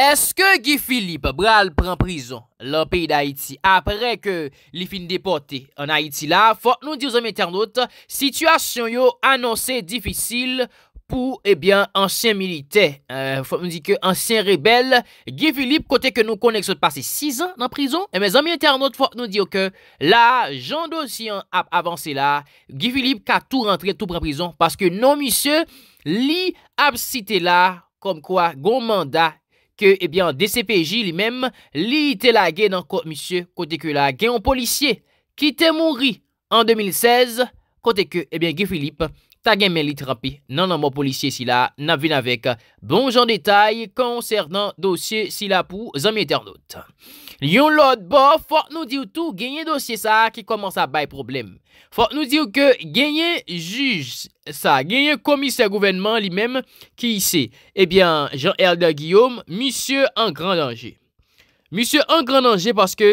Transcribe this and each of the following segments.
Eske Gifilip Braal pren prison la peyi da Haiti apre ke li fin depote an Haiti la? Fok nou di yo zami internet, sitwasyon yo anonsen difisil pou ebyan eh ansyen milite. Euh, fok nou di ke ansyen rebel, Gifilip kote ke nou konek se passe 6 an nan prison? Eh Eme zami internet, fok nou di yo ke la jando si an ap avanse la, Gifilip ka tou rentre tou pren prison. Paske nou misye li ap site la kom kwa gomanda Gifilip. ke ebyen eh DCPJ li menm li te lage nan kote misye kote ke lage yon polisye ki te mouri an 2016 kote ke ebyen Guy Philippe ta gen men li trape nan anman non, polisye si la nan vina vek bon jan detay konsernan dosye si la pou zami eternote. Yon lot bo, fok nou di ou tou genye dosye sa ki koman sa bay problem. Fok nou di ou ke genye juj sa, genye komise gouvenman li mem ki yise. Ebyen, Jean-Helder Guillaume, misye en grand anje. Misye en grand anje paske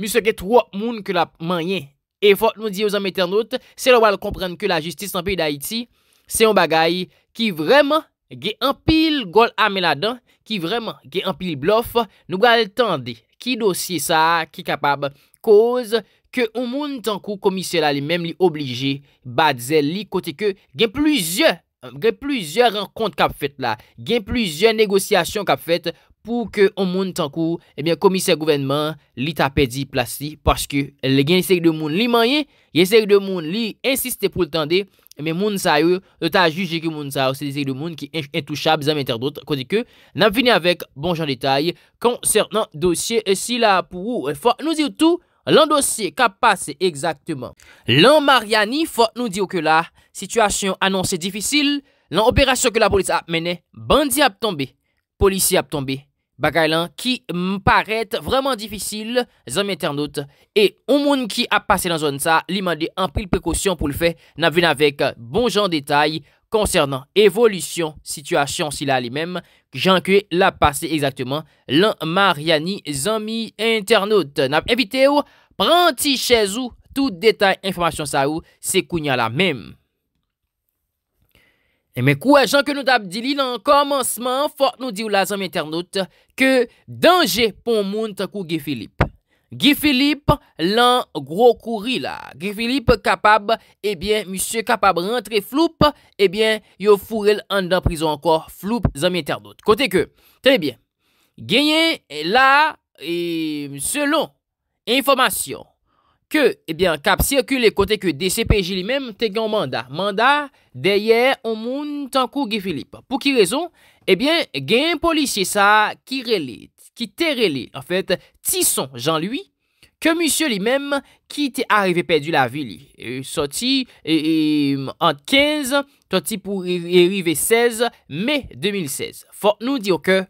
misye ke tro ap moun ke la manye. E fok nou di ou zan meten not, se lo wale komprende ke la justis an peyi da iti, se yon bagay ki vreman ge an pil gol ame la dan, ki vreman ge an pil blof, nou wale tende. Ki dosye sa, ki kapab, koz ke ou moun tankou komisye la li menm li oblije, bat zel li kote ke gen pluzyon, gen pluzyon renkont kap fet la, gen pluzyon negosyasyon kap fet, pou ke ou moun tankou, ebyen komisye gouvenman li tapedi plasi, pwase ke li gen yesek de moun li manye, yesek de moun li insiste pou l'tande, Men eh moun sa yo yo ta a juje ki moun sa yo se dese ki de moun ki entouchab zanm enter dot kwen di ke nan fini avek bon jan detay koncernan dosye e si la pou ou. Fwa nou di yo tou lan dosye ka pase ekzaktman. Lan Mariani fwa nou di yo ke la situasyon anonsi difisil lan operasyon ke la polis ap mene bandi ap tombe, polisi ap tombe. Bagay lan ki mparet vreman difisil, zanmi internaut, e ou moun ki ap pase lan zon sa, li mande an pril prekosyon pou l fe, nan vwene avek bon jan detay, konsernan evolisyon, sityasyon si la li mem, jan kwe la pase exakteman, lan mariani zanmi internaut. Nan evite ou, pranti chez ou, tout detay informasyon sa ou, se kounya la mem. E mè kouè, Jean-Claude Abdili, nan komanseman, fòk nou di ou la zanmè ternote, ke dange pou moun takou Guy Philippe. Guy Philippe lan gro kouri la. Guy Philippe kapab, ebyen, eh msye kapab rentre floup, ebyen, eh yo furel an dan prizo ankor floup zanmè ternote. Kote ke, trebyen, genye la, e msye lon, informasyon, Ke, ebyen, eh kap sirkule kote ke DCPJ li menm te gen manda. Manda, deye, omoun, tankou, gifilip. Pou ki rezon, ebyen, eh gen polisye sa ki rele, ki te rele, an fèt, tison jan luy, ke musye li menm ki te arive pedu la vil. E, soti, e, e, ant 15, soti pou erive 16, me 2016. Fok nou diyo ke,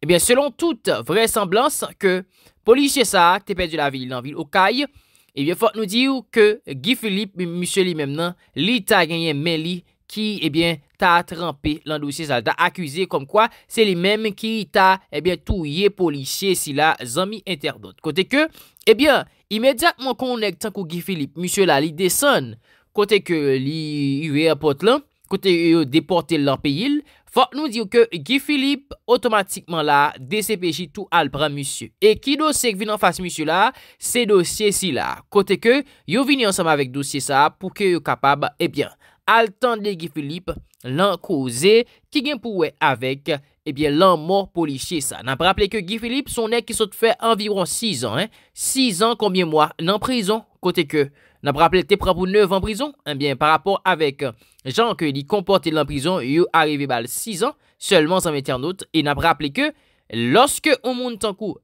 ebyen, eh selon tout vre semblans ke polisye sa te pedu la vil nan vil ou kaye, Ebyen, eh fok nou diyo ke Guy Philippe, monsye li mem nan, li ta genyen men li ki, ebyen, ta atrempi lan dosye sal. Da akwize kom kwa, se li mem ki ta, ebyen, eh touye polisye si la zami interdot. Kote ke, ebyen, eh imediatman konen tan ko Guy Philippe, monsye la li desen, kote ke li yuwe apot lan, kote yo depote lan pe yil, Fok nou diyo ke Gifilip otomatikman la de se peji tou al pran musye. E ki dosye k vin an fas musye la, se dosye si la. Kote ke, yo vini ansama vek dosye sa pou ke yo kapab, ebyen, al tende Gifilip lan kouze ki gen pou wek avek, ebyen, lan mor polishe sa. Nan pa rappele ke Gifilip son ek ki sot fe environ 6 an, 6 an kombien mwa nan prezon kote ke. N'a pas rappelé t'es pour 9 ans en prison, eh bien par rapport avec euh, Jean que il comporte en prison, il arrivé bal 6 ans seulement sans doute et n'a pas rappelé que lorsque au monde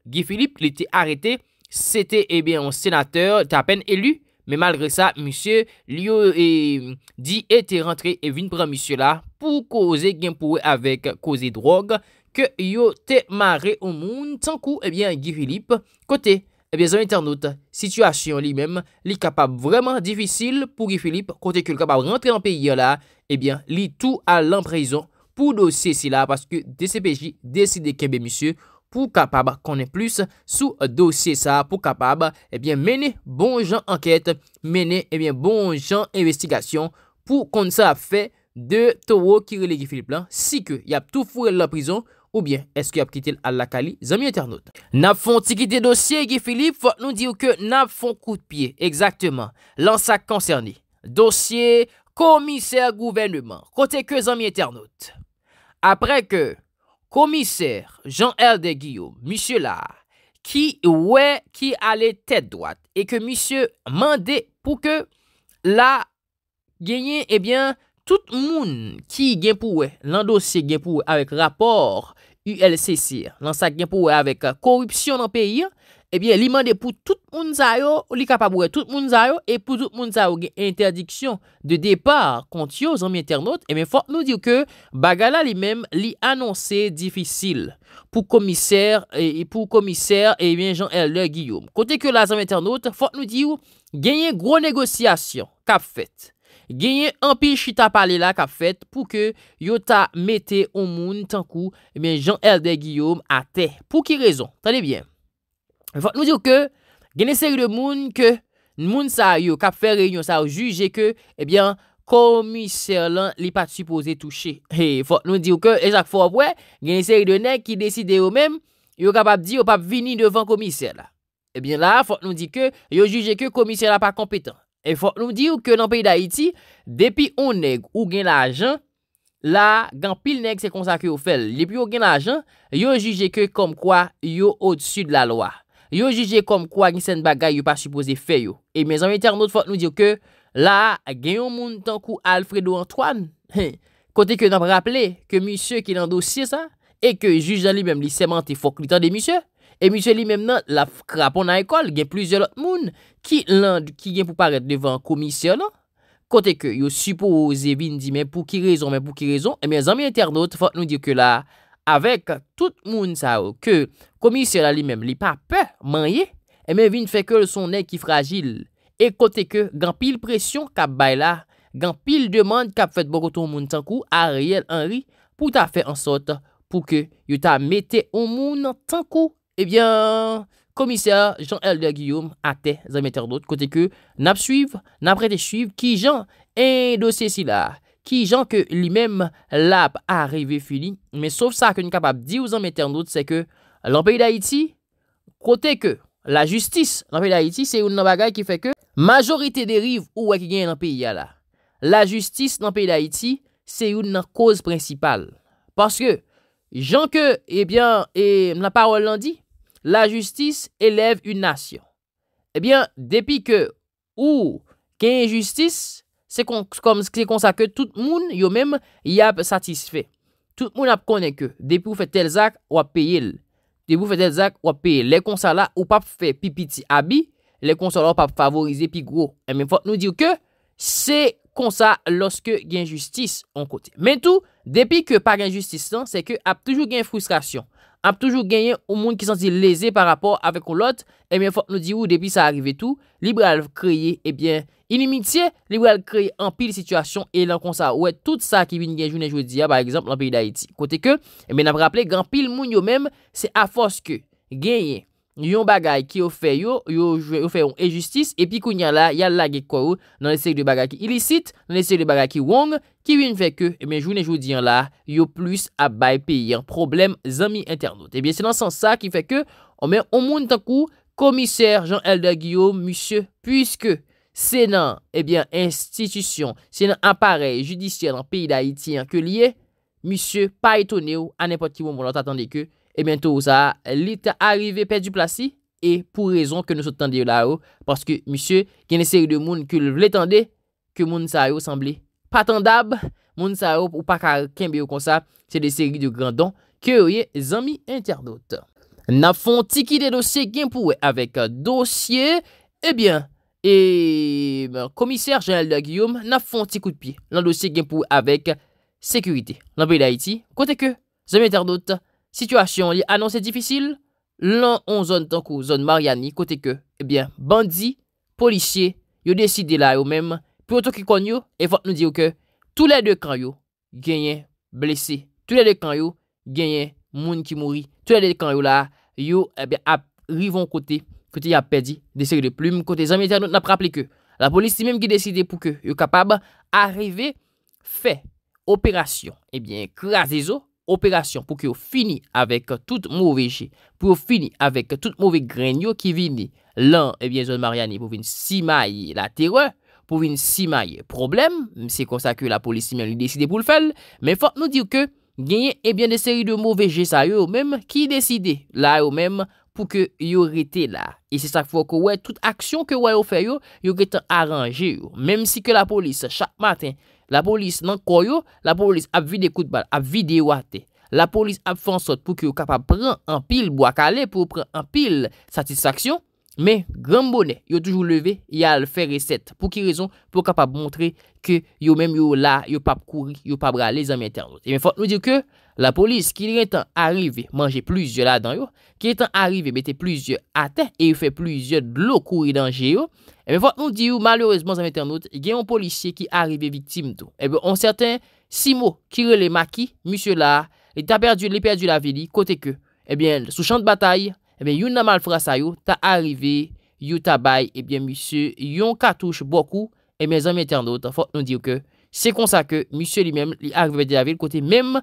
Guy Philippe était arrêté, c'était eh bien un sénateur à peine élu mais malgré ça, monsieur, il euh, et dit était rentré et vient prendre monsieur là pour causer gain pour avec causer drogue que yo était marré au monde tant coup eh bien Guy Philippe côté et eh bien, internautes, situation lui-même, lui capable vraiment difficile pour Guy Philippe, que le capable de rentrer en pays là, eh bien, tout à l'emprison pour dossier là, parce que DCPJ décide qu'il est eh monsieur pour capable qu'on ait plus sous dossier ça, pour capable, eh bien, mener bon gens enquête, mener, eh bien, bon gens investigation pour qu'on ça fait de Toro qui Guy Philippe si que y a tout à la prison, Ou bien, eske ap kitil al lakali zami eternote. Nap fon tikite dosye, gi Filip, fote nou di ou ke nap fon kout piye. Eksakteman, lan sa konserni. Dosye komiser gouvennman. Kote ke zami eternote. Apre ke komiser Jean-Herdé Guillaume, misye la, ki we ki ale tete dwat, e ke misye mande pou ke la genye, ebyen, eh tout moun ki genpouwe, lan dosye genpouwe, avek rapor, Y el sese, lan sa gen pou we avek uh, korupsyon nan peyi, ebyen eh li mande pou tout moun zayou, li kapabwe tout moun zayou, e pou tout moun zayou gen interdiksyon de depar konti yo zanmi internaut, ebyen eh fote nou diyo ke Bagala li menm li anonse difisil pou komiser, ebyen eh, Jean-Henri Guillaume. Kote ki yo la zanmi internaut, fote nou diyo genye gro negosyasyon, kap fet. genye empi chita pale la kap fet pou ke yo ta mette ou moun tan kou, e ben, Jean-Helder Guillaume a te. Pou ki rezon, tan e bien. Fok nou diw ke, genye seri de moun ke, moun sa yo kap fe reyon sa ou juje ke, e ben, komiser lan li pa t'supose touche. Fok nou diw ke, e jak fok wè, genye seri de nek ki deside yo men, yo kap ap di yo pap vini devan komiser la. E ben la, fok nou diw ke, yo juje ke komiser la pa kompetan. E fote nou diyo ke nan peyi da iti, depi ou neg ou gen la ajan, la, gen pil neg se konsakyo ou fel. Depi ou gen la ajan, yo juje ke kom kwa yo ou dsu de la loa. Yo juje kom kwa gisen bagay yo pa supose feyo. E men zanmete anot fote nou diyo ke, la, gen yon moun tankou Alfredo Antoine, kote ke nan prapele ke misye ki nan dosye sa, e ke juje li men li semente fok li tan de misye, e misye li men nan la fkrapon nan ekol, gen plizye lot moun, Ki lan ki gen pou paret devan komisyon la, kote ke yo suppose vin di men pou ki rezon men pou ki rezon, e eh men zan mi internot fote nou di ke la, avek tout moun sa ou, ke komisyon la li men li pa pe manye, e eh men vin feke le sonnen ki fragil, e kote ke gen pil presyon kap bay la, gen pil demand kap fet bo koto moun tankou, Ariel Henry, pou ta fe ansot, pou ke yo ta mette moun tankou, e eh bien... komisyar Jean-Elder Guillaume a te zanmete an dout, kote ke nap suiv, nap rete suiv, ki jan en dosye si la, ki jan ke li mem lap a reve fili, me souf sa ke nou kapap di ou zanmete an dout, se ke lan peyi da Iti, kote ke la justis lan peyi da Iti, se ou nan bagay ki fe ke, majorite deriv ou wè ki gen nan peyi ya la. La justis lan peyi da Iti, se ou nan koz prinsipal, paske jan ke, e eh byan, e eh, nan parol nan di, la justis eleve un nasyon. Ebyen, eh depi ke ou gen yon justis, se kon sa ke tout moun yo men yap satisfe. Tout moun ap konen ke, depi ou fe tel zak, wap peye l. Depi ou fe tel zak, wap peye l. Lè kon sa la ou pap fe pipiti abi, lè kon sa la ou pap favorize pi gro. Emen, eh fote nou diyo ke, se kon sa loske gen justis an kote. Men tou, depi ke pa gen justis lan, non, se ke ap toujou gen frustrasyon. ap toujou genyen ou moun ki santi leze par rapport avek ou lot, e eh mwen fote nou di ou depi sa arive tou, libra al kreye, e eh bie, inimitye, libra al kreye anpil situasyon e lankonsa, ou e tout sa ki vin genjounen ah, jwedi ya, ba ekzamp, lampil da Haiti. Kote ke, e eh mwen ap rappele, genpil moun yo mèm, se a foske, genyen. yon bagay ki yo fè yon, yo fè yon e-justis, epi kou nyan la, yal lage kwa ou nan lesek de bagay ki ilisit, nan lesek de bagay ki wong, ki win fè ke, men eh jounen joun diyan la, yo plus abay peyi an problem zami internet. Eh ebyen, senan san sa ki fè ke, omen, o moun tankou, komiser Jean-Elder Guillaume, monsye, pwiske senan, ebyen, eh institisyon, senan aparel judisyen an peyi da iti an ke liye, monsye, pa etone ou an epot ki woun moun, an tatande ke, e ben tou sa lit a arrive pe di plasi, e pou rezon ke nou se tende yo la ou, paske misye genne seri de moun ke l vle tende, ke moun sa yo sanble patan dab, moun sa yo pou pa ka kenbe yo konsap, se de seri de grandon, ke ouye zami interdote. Na fonti ki de dosye genpouwe, avek dosye, e ben, e komiser general de Guillaume, na fonti koutpi, nan dosye genpouwe avek sekurite. Nan belay ti, kote ke zami interdote, Sityasyon li anonsen difisil, lan on zon tankou, zon Mariani, kote ke, ebyen, bandi, polisye, yo deside la yo menm, pou yo tokikon yo, e fote nou diyo ke, tout le de kan yo, genyen blese, tout le de kan yo, genyen moun ki mouri, tout le de kan yo la, yo, ebyen, ap, rivon kote, kote ya pedi, deseye de plume, kote zanmiter nou napraple ke, la polisye menm ki deside pou ke, yo kapab, arive, fe, operasyon, ebyen, krate zo, Operasyon pou ki yo fini avèk tout mouvè jè, pou ki yo fini avèk tout mouvè gren yo ki vini, lan ebyen eh zon mariani pou vin simay la teror, pou vin simay problem, se konsa ki yo la polisi men yon deside pou l'fel, men fòt nou dir ke genyen ebyen eh de seri de mouvè jè sa yo yo mèm ki deside la yo mèm pou ki yo rete la. E se sak fòk wè tout aksyon ke wè yo fè yo, yo gèten aranje yo, mèm si ke la polisi chak maten. La polis nan koyo, la polis ap vide kout bal, ap vide wate. La polis ap fonsot pou ki yo kapap pren an pil bwa kale pou pren an pil satisaksyon. Men, gran bonè, yo toujou leve, yal fè reset. Pou ki rezon, pou kapap montre ke yo menm yo la, yo pap kouri, yo pap rale, zanmen ten anot. E men fòt nou di ke, la polis, ki lè tan arrive, manje plouzyo la dan yo, ki lè tan arrive, mette plouzyo a ten, e yon fè plouzyo dlo kouri dan je yo, e men fòt nou di yo, malourezman zanmen ten anot, gen yon polisye ki arrive vitim do. E ben, an certain, si mò, kire lè maki, misyo la, lè perdi la veli, kote ke, e eh ben, sou chan de batayi Yon nanman fwa sa yon, ta arrive, yon tabay, yon katouche bokou, zanmete anot, fwa nou diyo ke, se konsa ke, monsye li men, li arrive de la vil, kote men,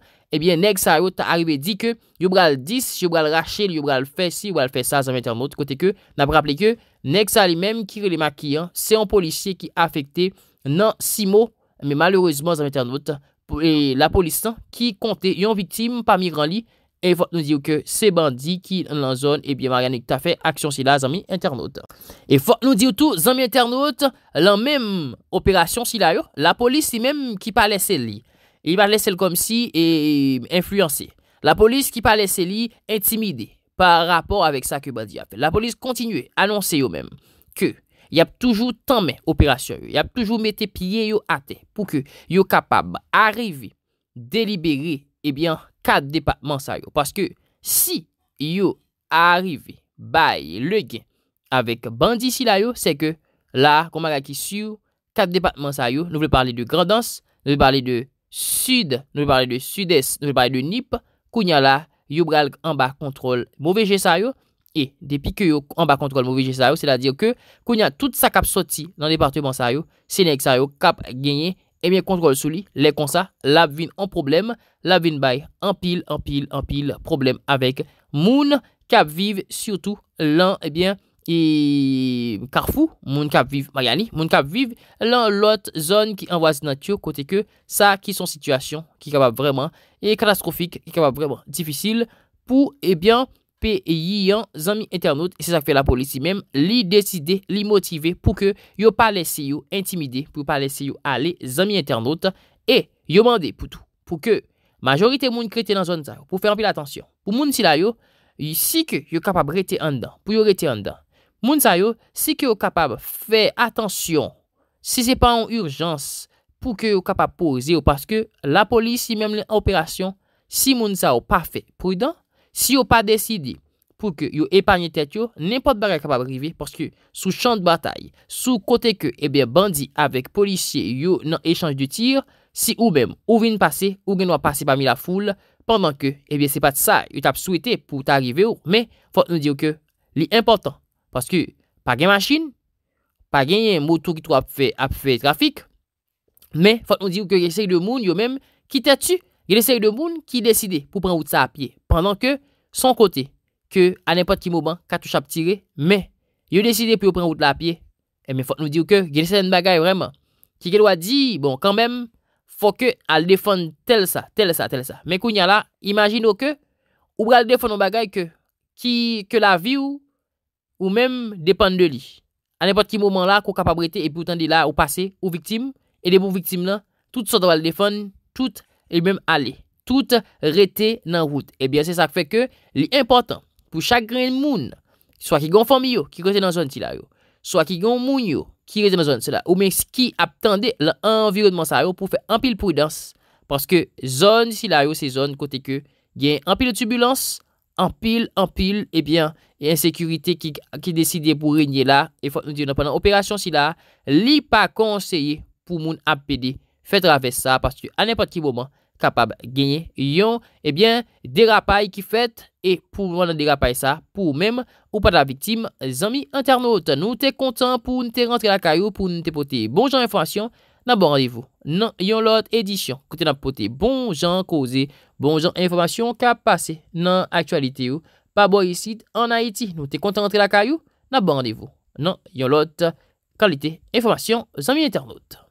nek sa yon, ta arrive di ke, yon bral dis, yon bral rache, yon bral fe si, yon bral fe sa, zanmete anot, kote ke, nan praple ke, nek sa li men, kire li maki, se yon polisye ki afekte nan si mo, men malourezman, zanmete anot, la polis tan, ki konte yon vitim pa mi ran li, E fote nou diyo ke se bandi ki nan zon, ebyen maryanik ta fe aksyon sila zami internaut. E fote nou diyo tou zami internaut, lan menm operasyon sila yo, la polis si menm ki pa lese li. E I pa lese li kom si e, e influense. La polis ki pa lese li intimide par rapor avek sa ke bandi a fe. La polis kontinuye, anonse yo menm, ke yap toujou tanmen operasyon yo, yap toujou mette piye yo ate, pou ke yo kapab arive, deliberi, ebyen, Kat depatman sa yo. Paske si yo arive bay le gen avik bandi si la yo. Se ke la komagaki si yo. Kat depatman sa yo. Nou vle parle de Grandans. Nou vle parle de Sud. Nou vle parle de Sud-Est. Nou vle parle de Nip. Kounya la yo bral anba kontrol mouveje sa yo. E depi ke yo anba kontrol mouveje sa yo. Se la dire ke kounya tout sa kap soti nan depatman sa yo. Se nek sa yo kap genye. Eh bien, contrôle sur le les consa la vin en problème, la vin bay en pile, en pile, en pile, problème avec moun kap vive surtout lan eh bien, et Carrefour, moun kap vive Mariani, moun kap vive lan zone qui envoie anvasi nature. kote que ça, qui, sont situations qui vraiment vraiment qui, qui sont vraiment, difficile pour, eh bien... pe yi yon zanmi internote, se sa fe la polisi mem li deside, li motive pou ke yo pa lesi yo intimide, pou pa lesi yo ale zanmi internote, e yo mande pou tou, pou ke majorite moun krete nan zanmi zanmi, pou fe anpi l'atansyon. Pou moun si la yo, si ke yo kapab rete an dan, pou yo rete an dan, moun zan yo, si ke yo kapab fe atansyon, si se pa an urjans, pou ke yo kapab pose yo, paske la polisi mem l'operasyon, si moun zan ou pa fe prudan, Si yo pa desidi pou ke yo epanye tet yo, nenpot bagay kapab rive, porske sou chan de batay, sou kote ke ebe eh bandi avek polisye yo nan echange de tir, si ou bem ou vin pase, ou gen wap pase pa mi la foule, pandan ke ebe eh se pat sa, yo tap souwete pou ta rive yo, men fote nou diyo ke li important, porske pa gen masin, pa gen yen moto ki tou ap fe trafik, men fote nou diyo ke yesey de moun yo men kitet su, Gè desè yon moun ki deside pou pran wout sa apye. Pendan ke son kote. Ke an epot ki moun ban katou chap tire. Me. Yo deside pou yo pran wout la apye. E me fote nou diw ke gè desè yon bagay vreman. Ki gè lwa di. Bon. Kanmem. Fote al defon tel sa. Tel sa. Tel sa. Men kou nyan la. Imagino ke. Ou bral defon yon bagay ke. Ki. Ke la vi ou. Ou men. Depan de li. An epot ki moun man la. Kou kapabrete. E pi wotan di la. Ou pase. Ou viktim. E de pou viktim E mèm alè, tout rete nan wout E bè, se sa fè kè, li important Pou chak gren moun Swa ki gon fòm yo, ki rete nan zon si la yo Swa ki gon moun yo, ki rete nan zon Ou mèm ki ap tende Lan environnement sa yo, pou fè ampil prudens Paske zon si la yo, se zon Kote kè, gen ampil de tubulans Ampil, ampil E eh bè, gen sekurite ki deside Pou renyè la, e fòk nou diyon Pendan operasyon si la, li pa konseye Pou moun ap pede Fete rave sa, paske anepat ki bo man kapab genye, yon, ebyen, eh derapay ki fete, e pou mwen nan derapay sa, pou mèm, ou pa da vitim, zami internaute. Nou te kontan pou nou te rentre la kayou, pou nou te pote bonjan informasyon, nan bon randevo. Nan yon lot edisyon, kote nan pote bonjan koze, bonjan informasyon kapase nan aktualite ou, pa bo yisid an Haiti, nou te kontan rentre la kayou, nan bon randevo. Nan yon lot kalite informasyon, zami internaute.